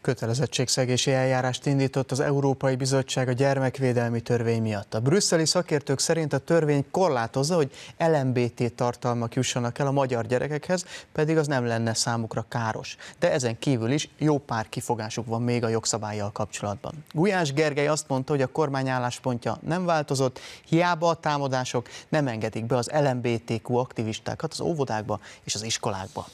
Kötelezettségszegési eljárást indított az Európai Bizottság a gyermekvédelmi törvény miatt. A brüsszeli szakértők szerint a törvény korlátozza, hogy LMBT tartalmak jussanak el a magyar gyerekekhez, pedig az nem lenne számukra káros. De ezen kívül is jó pár kifogásuk van még a jogszabályjal kapcsolatban. Gulyás Gergely azt mondta, hogy a kormány álláspontja nem változott, hiába a támadások nem engedik be az LMBTQ aktivistákat az óvodákba és az iskolákba.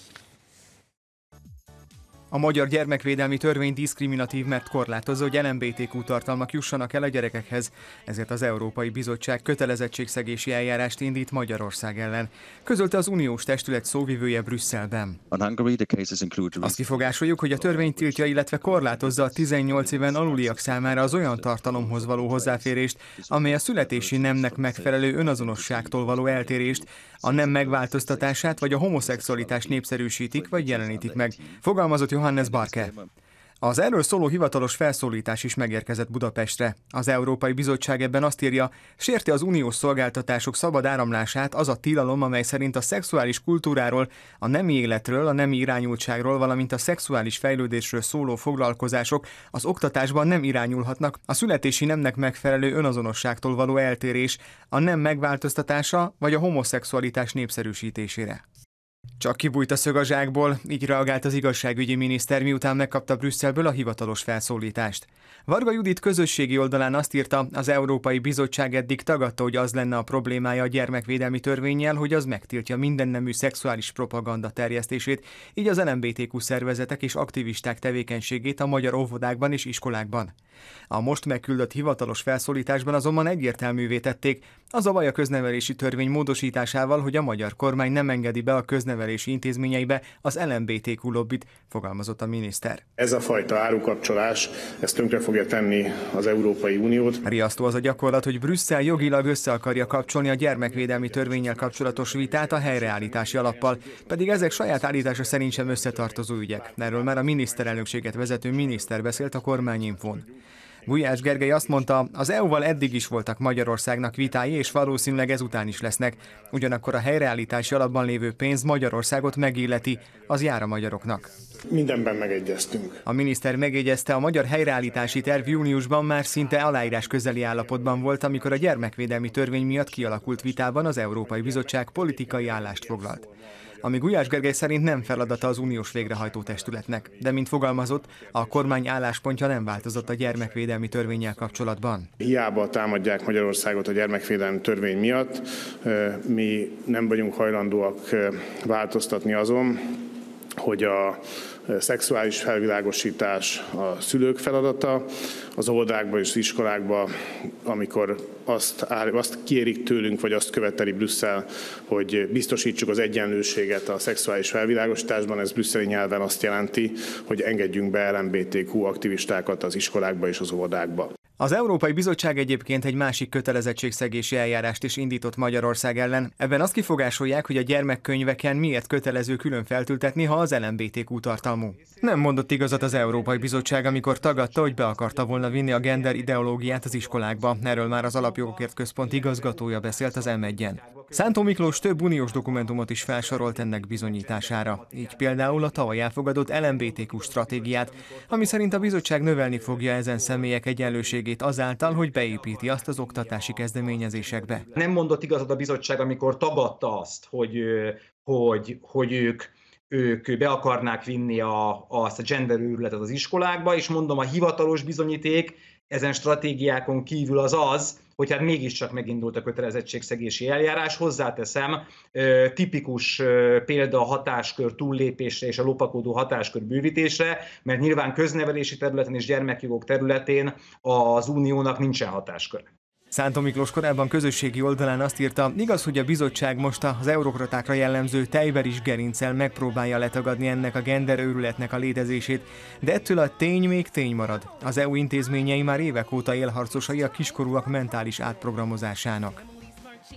A magyar gyermekvédelmi törvény diszkriminatív, mert korlátozó, hogy LMBTQ tartalmak jussanak el a gyerekekhez, ezért az Európai Bizottság kötelezettségszegési eljárást indít Magyarország ellen, közölte az uniós testület szóvivője Brüsszelben. Azt kifogásoljuk, hogy a törvény tiltja, illetve korlátozza a 18 éven aluliak számára az olyan tartalomhoz való hozzáférést, amely a születési nemnek megfelelő önazonosságtól való eltérést, a nem megváltoztatását vagy a homoszexualitást népszerűsítik vagy jelenítik meg. Fogalmazott Johannes Barke. Az erről szóló hivatalos felszólítás is megérkezett Budapestre. Az Európai Bizottság ebben azt írja, sérti az uniós szolgáltatások szabad áramlását az a tilalom, amely szerint a szexuális kultúráról, a nemi életről, a nemi irányultságról, valamint a szexuális fejlődésről szóló foglalkozások az oktatásban nem irányulhatnak. A születési nemnek megfelelő önazonosságtól való eltérés, a nem megváltoztatása vagy a homoszexualitás népszerűsítésére. Csak kibújt a szög a zsákból, így reagált az igazságügyi miniszter, miután megkapta Brüsszelből a hivatalos felszólítást. Varga Judit közösségi oldalán azt írta, az Európai Bizottság eddig tagadta, hogy az lenne a problémája a gyermekvédelmi törvényel, hogy az megtiltja minden nemű szexuális propaganda terjesztését, így az LMBTQ szervezetek és aktivisták tevékenységét a magyar óvodákban és iskolákban. A most megküldött hivatalos felszólításban azonban egyértelművé tették, az a baj a köznevelési törvény módosításával, hogy a magyar kormány nem engedi be a köznevelési intézményeibe az LMBTQ lobbit, fogalmazott a miniszter. Ez a fajta árukapcsolás, ezt tönkre fogja tenni az Európai Uniót. Riasztó az a gyakorlat, hogy Brüsszel jogilag össze akarja kapcsolni a gyermekvédelmi törvényel kapcsolatos vitát a helyreállítási alappal, pedig ezek saját állítása szerint sem összetartozó ügyek. Erről már a miniszterelnökséget vezető miniszter beszélt a kormányinfón. Gulyás Gergely azt mondta, az EU-val eddig is voltak Magyarországnak vitái, és valószínűleg ezután is lesznek. Ugyanakkor a helyreállítási alapban lévő pénz Magyarországot megilleti, az jár a magyaroknak. Mindenben megegyeztünk. A miniszter megjegyezte, a magyar helyreállítási terv júniusban már szinte aláírás közeli állapotban volt, amikor a gyermekvédelmi törvény miatt kialakult vitában az Európai Bizottság politikai állást foglalt ami Gulyás Gergely szerint nem feladata az uniós végrehajtó testületnek, de mint fogalmazott, a kormány álláspontja nem változott a gyermekvédelmi törvényel kapcsolatban. Hiába támadják Magyarországot a gyermekvédelmi törvény miatt, mi nem vagyunk hajlandóak változtatni azon, hogy a szexuális felvilágosítás a szülők feladata, az óvodákban és az iskolákban, amikor azt, azt kérik tőlünk, vagy azt követeli Brüsszel, hogy biztosítsuk az egyenlőséget a szexuális felvilágosításban, ez brüsszeli nyelven azt jelenti, hogy engedjünk be LMBTQ aktivistákat az iskolákba és az óvodákba. Az Európai Bizottság egyébként egy másik kötelezettségszegési eljárást is indított Magyarország ellen. Ebben azt kifogásolják, hogy a gyermekkönyveken miért kötelező külön feltültetni, ha az LMBTQ tartalmú. Nem mondott igazat az Európai Bizottság, amikor tagadta, hogy be akarta volna vinni a gender ideológiát az iskolákba. Erről már az Alapjogokért Központ igazgatója beszélt az m Szántó Miklós több uniós dokumentumot is felsorolt ennek bizonyítására, így például a tavaly elfogadott LMBTQ stratégiát, ami szerint a bizottság növelni fogja ezen személyek egyenlőségét azáltal, hogy beépíti azt az oktatási kezdeményezésekbe. Nem mondott igazat a bizottság, amikor tagadta azt, hogy, hogy, hogy ők ők be akarnák vinni a, azt a gender őrületet az iskolákba, és mondom, a hivatalos bizonyíték ezen stratégiákon kívül az az, hogy hát mégiscsak megindult a kötelezettségszegési eljárás. Hozzáteszem, tipikus példa a hatáskör túllépésre és a lopakodó hatáskör bővítésre, mert nyilván köznevelési területen és gyermekjogok területén az uniónak nincsen hatáskör. Szántó Miklós korábban közösségi oldalán azt írta, igaz, hogy a bizottság most az eurokratákra jellemző tejber is gerincel megpróbálja letagadni ennek a genderőrületnek a létezését, de ettől a tény még tény marad. Az EU intézményei már évek óta élharcosai a kiskorúak mentális átprogramozásának.